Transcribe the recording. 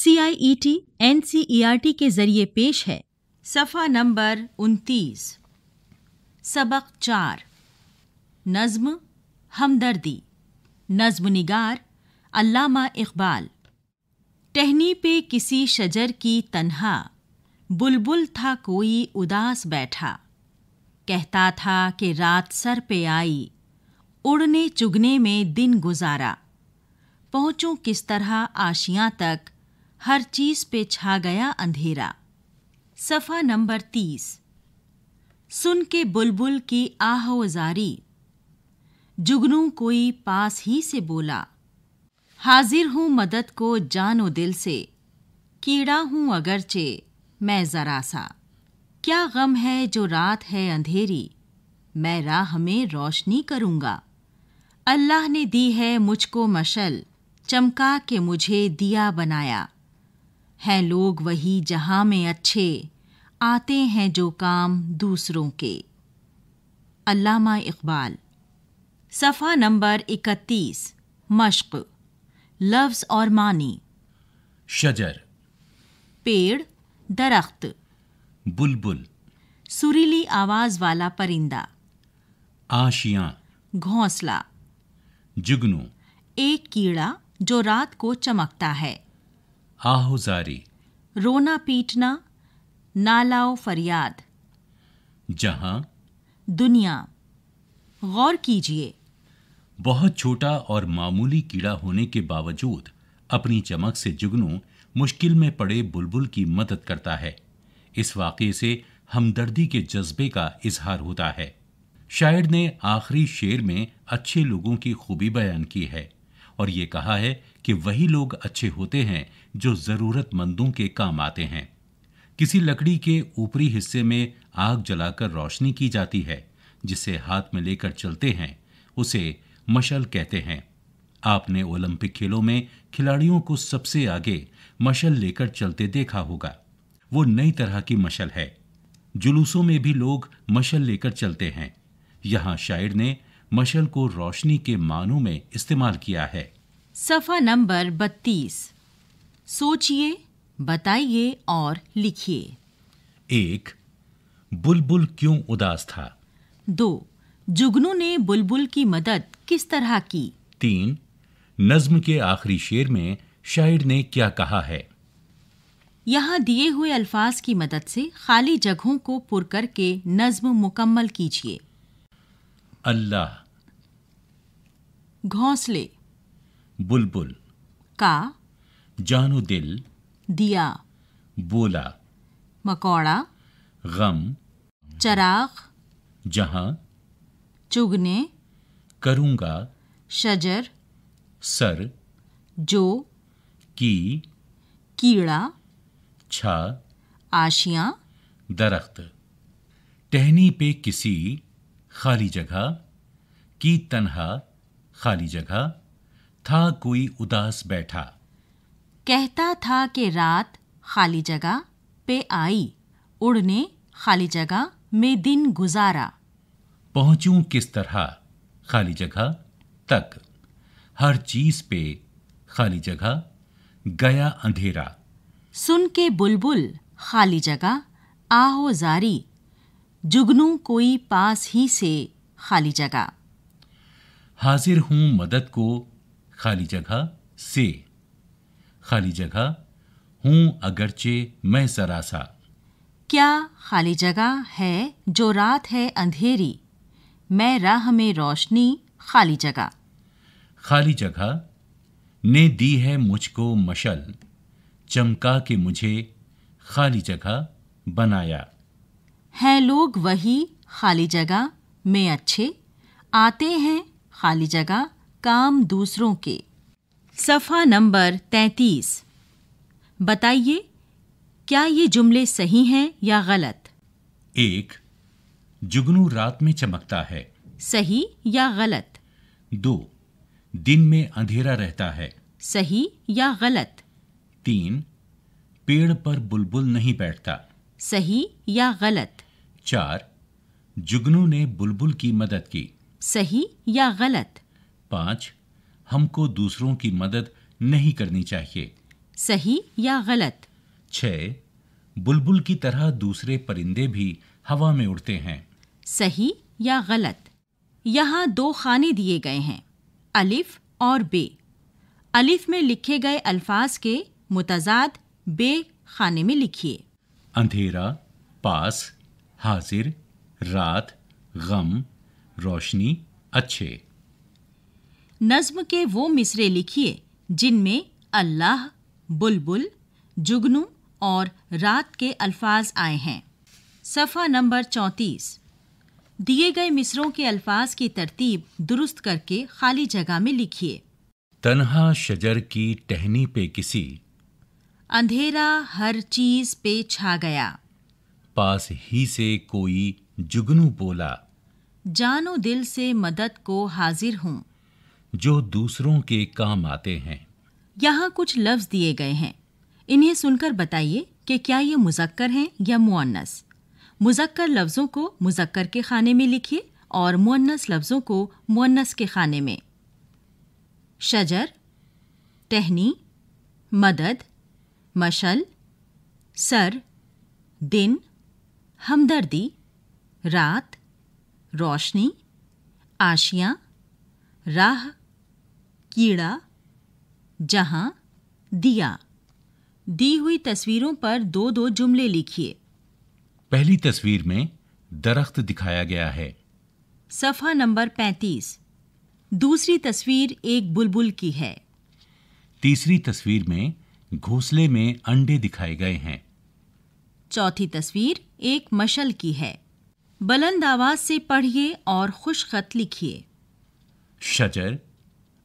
C I E T N C E R T के जरिए पेश है सफ़ा नंबर उनतीस सबक चार नज्म हमदर्दी नज्म निगार अल्लामा इकबाल टहनी पे किसी शजर की तन्हा बुलबुल था कोई उदास बैठा कहता था कि रात सर पे आई उड़ने चुगने में दिन गुजारा पहुंचूं किस तरह आशियां तक हर चीज पे छा गया अंधेरा सफा नंबर तीस सुन के बुलबुल की आहोजारी जुगनू कोई पास ही से बोला हाजिर हूँ मदद को जानो दिल से कीड़ा हूँ अगरचे मैं जरा सा क्या गम है जो रात है अंधेरी मैं राह में रोशनी करूँगा अल्लाह ने दी है मुझको मशल चमका के मुझे दिया बनाया हैं लोग वही जहां में अच्छे आते हैं जो काम दूसरों के अल्लामा इकबाल सफ़ा नंबर इकतीस मश्क लफ्ज़ और मानी शजर पेड़ दरख्त बुलबुल सुरीली आवाज़ वाला परिंदा आशिया घोंसला जुगनू एक कीड़ा जो रात को चमकता है आहुजारी रोना पीटना नालाओ फरियाद जहां दुनिया गौर कीजिए बहुत छोटा और मामूली कीड़ा होने के बावजूद अपनी चमक से जुगनू मुश्किल में पड़े बुलबुल की मदद करता है इस वाक्य से हमदर्दी के जज्बे का इजहार होता है शायर ने आखिरी शेर में अच्छे लोगों की खूबी बयान की है और ये कहा है कि वही लोग अच्छे होते हैं जो ज़रूरतमंदों के काम आते हैं किसी लकड़ी के ऊपरी हिस्से में आग जलाकर रोशनी की जाती है जिसे हाथ में लेकर चलते हैं उसे मशल कहते हैं आपने ओलंपिक खेलों में खिलाड़ियों को सबसे आगे मशल लेकर चलते देखा होगा वो नई तरह की मशल है जुलूसों में भी लोग मशल लेकर चलते हैं यहां शायर ने मशल को रोशनी के मानों में इस्तेमाल किया है सफ़ा नंबर 32 सोचिए बताइए और लिखिए एक बुलबुल क्यों उदास था दो जुगनू ने बुलबुल की मदद किस तरह की तीन नज्म के आखिरी शेर में शायर ने क्या कहा है यहाँ दिए हुए अल्फाज की मदद से खाली जगहों को पुर करके नज्म मुकम्मल कीजिए अल्लाह घोंसले बुलबुल का जानो दिल दिया बोला मकौड़ा गम चराग जहां चुगने करूंगा शजर सर जो की कीड़ा छा आशिया दरख्त टहनी पे किसी खाली जगह की तनहा खाली जगह था कोई उदास बैठा कहता था कि रात खाली जगह पे आई उड़ने खाली जगह में दिन गुजारा पहुंचू किस तरह खाली जगह तक हर चीज पे खाली जगह गया अंधेरा सुन के बुलबुल खाली जगह आहो जारी जुगनू कोई पास ही से खाली जगह हाजिर हूं मदद को खाली जगह से खाली जगह हूँ अगरचे मैं सरासा क्या खाली जगह है जो रात है अंधेरी मैं राह में रोशनी खाली जगह खाली जगह ने दी है मुझको मशल चमका के मुझे खाली जगह बनाया है लोग वही खाली जगह में अच्छे आते हैं खाली जगह काम दूसरों के सफ़ा नंबर 33 बताइए क्या ये जुमले सही हैं या गलत एक जुगनू रात में चमकता है सही या गलत दो दिन में अंधेरा रहता है सही या गलत तीन पेड़ पर बुलबुल नहीं बैठता सही या गलत चार जुगनू ने बुलबुल की मदद की सही या गलत पाँच हमको दूसरों की मदद नहीं करनी चाहिए सही या गलत छः बुलबुल की तरह दूसरे परिंदे भी हवा में उड़ते हैं सही या गलत यहाँ दो खाने दिए गए हैं अलिफ और बे अलिफ में लिखे गए अल्फाज के मुतजाद बे खाने में लिखिए अंधेरा पास हाजिर रात गम रोशनी अच्छे नज्म के वो मिसरे लिखिए जिनमें अल्लाह बुलबुल जुगनू और रात के अल्फाज आए हैं सफ़ा नंबर चौंतीस दिए गए मिसरों के अल्फाज की तरतीब दुरुस्त करके खाली जगह में लिखिए तनहा शजर की टहनी पे किसी अंधेरा हर चीज पे छा गया पास ही से कोई जुगनू बोला जानो दिल से मदद को हाजिर हूँ जो दूसरों के काम आते हैं यहाँ कुछ लफ्ज दिए गए हैं इन्हें सुनकर बताइए कि क्या ये मुजक्कर हैं या मुअन्नस मुजक्कर लफ्ज़ों को मुजक्कर के खाने में लिखिए और मुअन्नस लफ्ज़ों को मुअन्नस के खाने में शजर टहनी मदद मशल सर दिन हमदर्दी रात रोशनी आशियाँ राह कीड़ा जहां दिया दी हुई तस्वीरों पर दो दो जुमले लिखिए पहली तस्वीर में दरख्त दिखाया गया है सफा नंबर पैंतीस दूसरी तस्वीर एक बुलबुल की है तीसरी तस्वीर में घोंसले में अंडे दिखाए गए हैं चौथी तस्वीर एक मशल की है बुलंद आवाज से पढ़िए और खुश खत लिखिए शजर